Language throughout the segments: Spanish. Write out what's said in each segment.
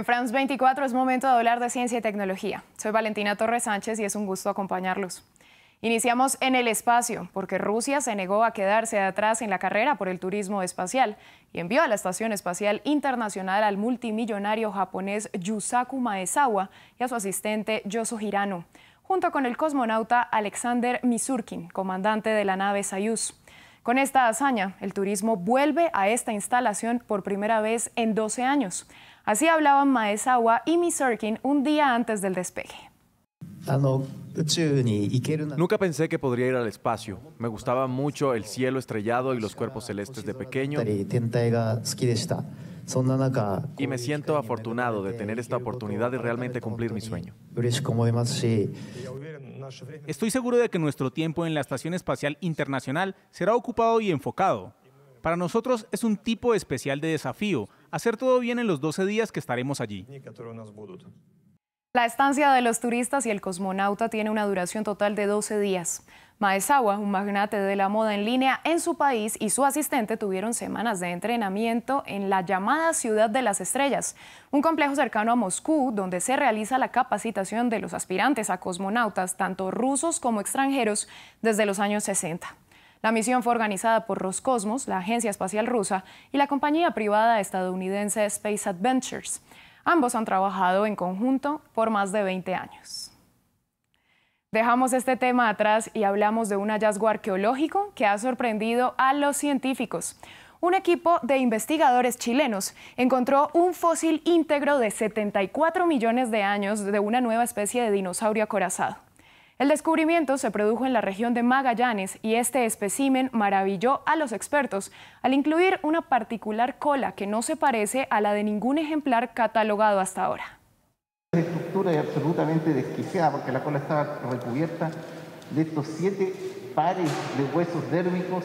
En France 24 es momento de hablar de ciencia y tecnología. Soy Valentina Torres Sánchez y es un gusto acompañarlos. Iniciamos en el espacio, porque Rusia se negó a quedarse atrás en la carrera por el turismo espacial y envió a la Estación Espacial Internacional al multimillonario japonés Yusaku Maezawa y a su asistente Hirano, junto con el cosmonauta Alexander Misurkin, comandante de la nave Soyuz. Con esta hazaña, el turismo vuelve a esta instalación por primera vez en 12 años. Así hablaban Maezawa y Misurkin un día antes del despegue. Nunca pensé que podría ir al espacio. Me gustaba mucho el cielo estrellado y los cuerpos celestes de pequeño. Y me siento afortunado de tener esta oportunidad de realmente cumplir mi sueño. Estoy seguro de que nuestro tiempo en la Estación Espacial Internacional será ocupado y enfocado. Para nosotros es un tipo especial de desafío hacer todo bien en los 12 días que estaremos allí. La estancia de los turistas y el cosmonauta tiene una duración total de 12 días. Maezawa, un magnate de la moda en línea en su país, y su asistente tuvieron semanas de entrenamiento en la llamada Ciudad de las Estrellas, un complejo cercano a Moscú donde se realiza la capacitación de los aspirantes a cosmonautas, tanto rusos como extranjeros, desde los años 60. La misión fue organizada por Roscosmos, la agencia espacial rusa, y la compañía privada estadounidense Space Adventures. Ambos han trabajado en conjunto por más de 20 años. Dejamos este tema atrás y hablamos de un hallazgo arqueológico que ha sorprendido a los científicos. Un equipo de investigadores chilenos encontró un fósil íntegro de 74 millones de años de una nueva especie de dinosaurio acorazado. El descubrimiento se produjo en la región de Magallanes y este espécimen maravilló a los expertos al incluir una particular cola que no se parece a la de ningún ejemplar catalogado hasta ahora. La estructura es absolutamente desquiciada porque la cola estaba recubierta de estos siete pares de huesos dérmicos,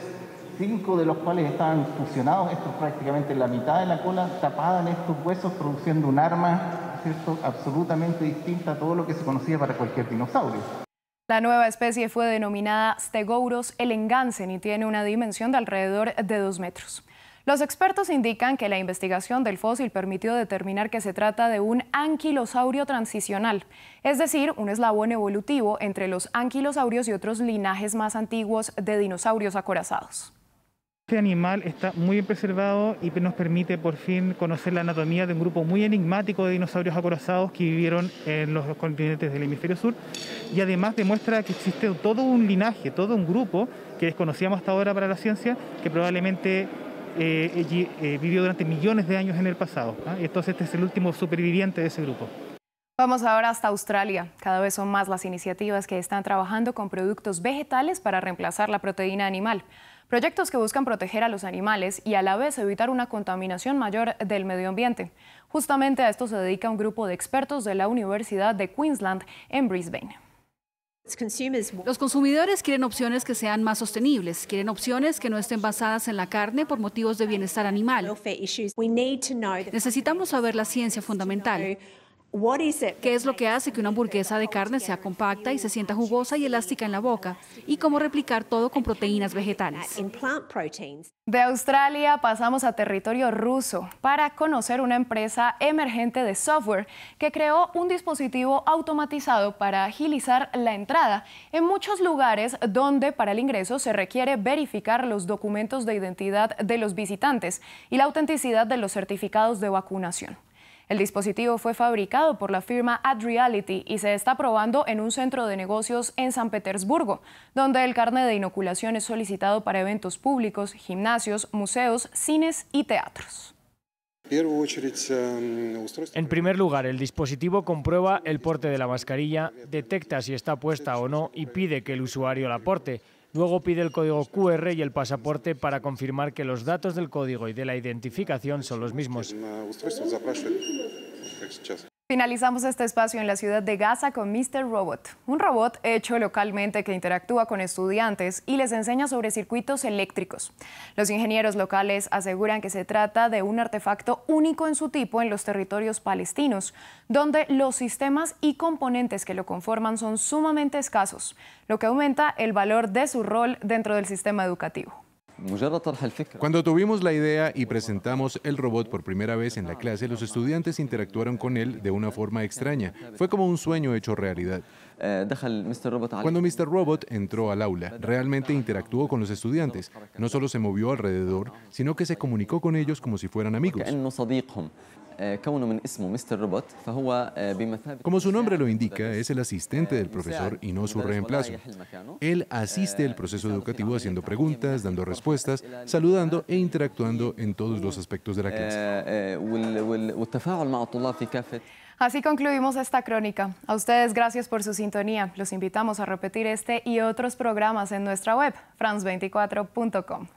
cinco de los cuales estaban fusionados, esto es prácticamente la mitad de la cola tapada en estos huesos produciendo un arma ¿cierto? absolutamente distinta a todo lo que se conocía para cualquier dinosaurio. La nueva especie fue denominada el elengansen y tiene una dimensión de alrededor de 2 metros. Los expertos indican que la investigación del fósil permitió determinar que se trata de un anquilosaurio transicional, es decir, un eslabón evolutivo entre los anquilosaurios y otros linajes más antiguos de dinosaurios acorazados. Este animal está muy bien preservado y nos permite por fin conocer la anatomía de un grupo muy enigmático de dinosaurios acorazados que vivieron en los continentes del hemisferio sur y además demuestra que existe todo un linaje, todo un grupo que desconocíamos hasta ahora para la ciencia que probablemente eh, eh, vivió durante millones de años en el pasado. ¿ah? Entonces este es el último superviviente de ese grupo. Vamos ahora hasta Australia. Cada vez son más las iniciativas que están trabajando con productos vegetales para reemplazar la proteína animal. Proyectos que buscan proteger a los animales y a la vez evitar una contaminación mayor del medio ambiente. Justamente a esto se dedica un grupo de expertos de la Universidad de Queensland en Brisbane. Los consumidores quieren opciones que sean más sostenibles, quieren opciones que no estén basadas en la carne por motivos de bienestar animal. Necesitamos saber la ciencia fundamental. ¿Qué es lo que hace que una hamburguesa de carne sea compacta y se sienta jugosa y elástica en la boca? Y cómo replicar todo con proteínas vegetales. De Australia pasamos a territorio ruso para conocer una empresa emergente de software que creó un dispositivo automatizado para agilizar la entrada en muchos lugares donde para el ingreso se requiere verificar los documentos de identidad de los visitantes y la autenticidad de los certificados de vacunación. El dispositivo fue fabricado por la firma Ad Reality y se está probando en un centro de negocios en San Petersburgo, donde el carnet de inoculación es solicitado para eventos públicos, gimnasios, museos, cines y teatros. En primer lugar, el dispositivo comprueba el porte de la mascarilla, detecta si está puesta o no y pide que el usuario la porte. Luego pide el código QR y el pasaporte para confirmar que los datos del código y de la identificación son los mismos. Finalizamos este espacio en la ciudad de Gaza con Mr. Robot, un robot hecho localmente que interactúa con estudiantes y les enseña sobre circuitos eléctricos. Los ingenieros locales aseguran que se trata de un artefacto único en su tipo en los territorios palestinos, donde los sistemas y componentes que lo conforman son sumamente escasos, lo que aumenta el valor de su rol dentro del sistema educativo. Cuando tuvimos la idea y presentamos el robot por primera vez en la clase, los estudiantes interactuaron con él de una forma extraña. Fue como un sueño hecho realidad. Eh, Cuando Mr. Robot entró al aula, realmente interactuó con los estudiantes. No solo se movió alrededor, sino que se comunicó con ellos como si fueran amigos. Eh, Como su nombre lo indica, es el asistente del profesor y no su reemplazo. Él asiste al proceso educativo haciendo preguntas, dando respuestas, saludando e interactuando en todos los aspectos de la clase. Así concluimos esta crónica. A ustedes gracias por su sintonía. Los invitamos a repetir este y otros programas en nuestra web, france24.com.